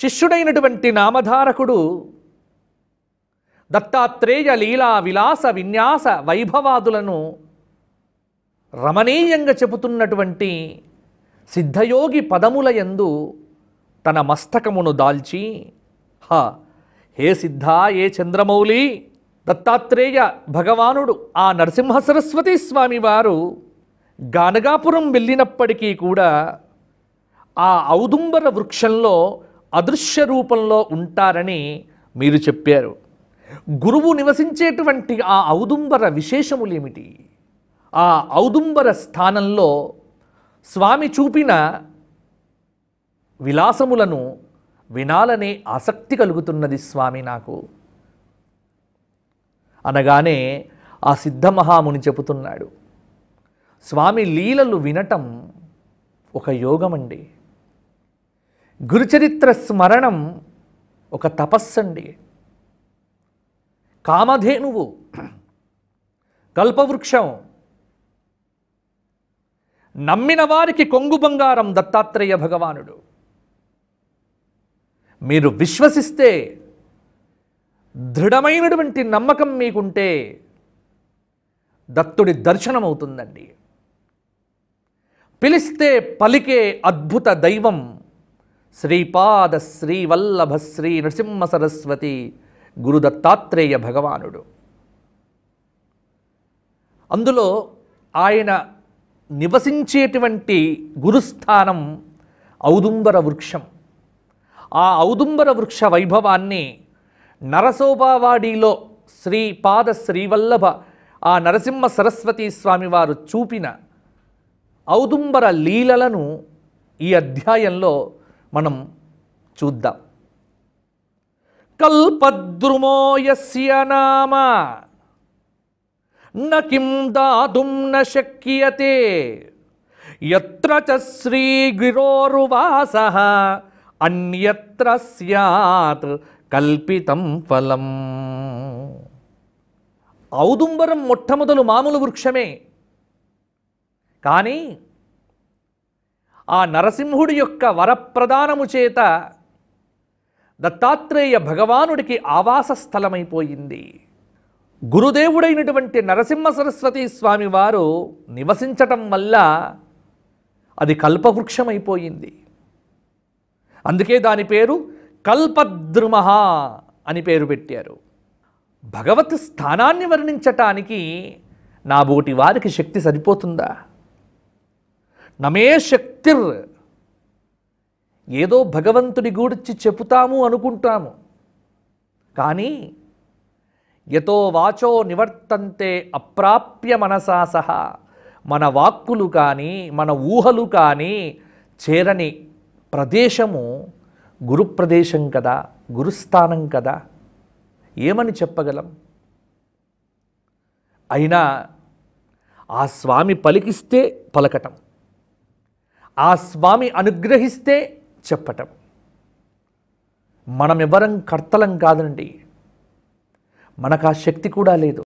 శిష్యుడైనటువంటి నామధారకుడు దత్తాత్రేయ లీలా విలాస విన్యాస వైభవాదులను రమణీయంగా చెబుతున్నటువంటి సిద్ధయోగి పదముల యందు తన మస్తకమును దాల్చి హ హే సిద్ధ ఏ చంద్రమౌళి దత్తాత్రేయ భగవానుడు ఆ నరసింహ సరస్వతి స్వామి వారు గానగాపురం వెళ్ళినప్పటికీ కూడా ఆ ఔదుంబర వృక్షంలో అదృశ్య రూపంలో ఉంటారని మీరు చెప్పారు గురువు నివసించేటువంటి ఆ ఔదుంబర విశేషములేమిటి ఆ ఔదుంబర స్థానంలో స్వామి చూపిన విలాసములను వినాలనే ఆసక్తి కలుగుతున్నది స్వామి నాకు అనగానే ఆ సిద్ధమహాముని చెబుతున్నాడు స్వామి లీలలు వినటం ఒక యోగమండి గురుచరిత్ర స్మరణం ఒక తపస్సండి కామధేనువు కల్పవృక్షం నమ్మిన వారికి కొంగు బంగారం దత్తాత్రేయ భగవానుడు మీరు విశ్వసిస్తే దృఢమైనటువంటి నమ్మకం మీకుంటే దత్తుడి దర్శనం అవుతుందండి పిలిస్తే పలికే అద్భుత దైవం శ్రీపాద శ్రీవల్లభ శ్రీ నృసింహ సరస్వతి గురుదత్తాత్రేయ భగవానుడు అందులో ఆయన నివసించేటువంటి గురుస్థానం ఔదుంబర వృక్షం ఆ ఔదుంబర వృక్ష వైభవాన్ని నరసోభావాడిలో శ్రీపాద శ్రీవల్లభ ఆ నరసింహ సరస్వతి స్వామివారు చూపిన ఔదుంబర లీలలను ఈ అధ్యాయంలో మనం చూద్దాం కల్పద్రుమోయస్య నామ నకిం దాదుం న శక్యతే ఎత్ర చ శ్రీ గిరోరువాస అన్యత్ర సత్ కల్పితం ఫలం ఔదుంబరం మొట్టమొదలు మామూలు వృక్షమే కానీ ఆ నరసింహుడి యొక్క వరప్రదానము చేత దత్తాత్రేయ భగవానుడికి ఆవాస స్థలమైపోయింది గురుదేవుడైనటువంటి నరసింహ సరస్వతి స్వామి వారు నివసించటం వల్ల అది కల్పవృక్షమైపోయింది అందుకే దాని పేరు కల్పద్రుమ అని పేరు పెట్టారు భగవత్ స్థానాన్ని వర్ణించటానికి నా బోటి వారికి శక్తి సరిపోతుందా నమే శక్తిర్ ఏదో భగవంతుని గూడిచి చెబుతాము అనుకుంటాము కానీ ఎతో వాచో నివర్తంతే అప్రాప్య మనసా సహా మన వాక్కులు కానీ మన ఊహలు కానీ చేరని ప్రదేశము గురుప్రదేశం కదా గురుస్థానం కదా ఏమని చెప్పగలం అయినా ఆ స్వామి పలికిస్తే పలకటం ఆ స్వామి అనుగ్రహిస్తే చెప్పటం మనం ఎవరం కర్తలం కాదండి మనకు ఆ శక్తి కూడా లేదు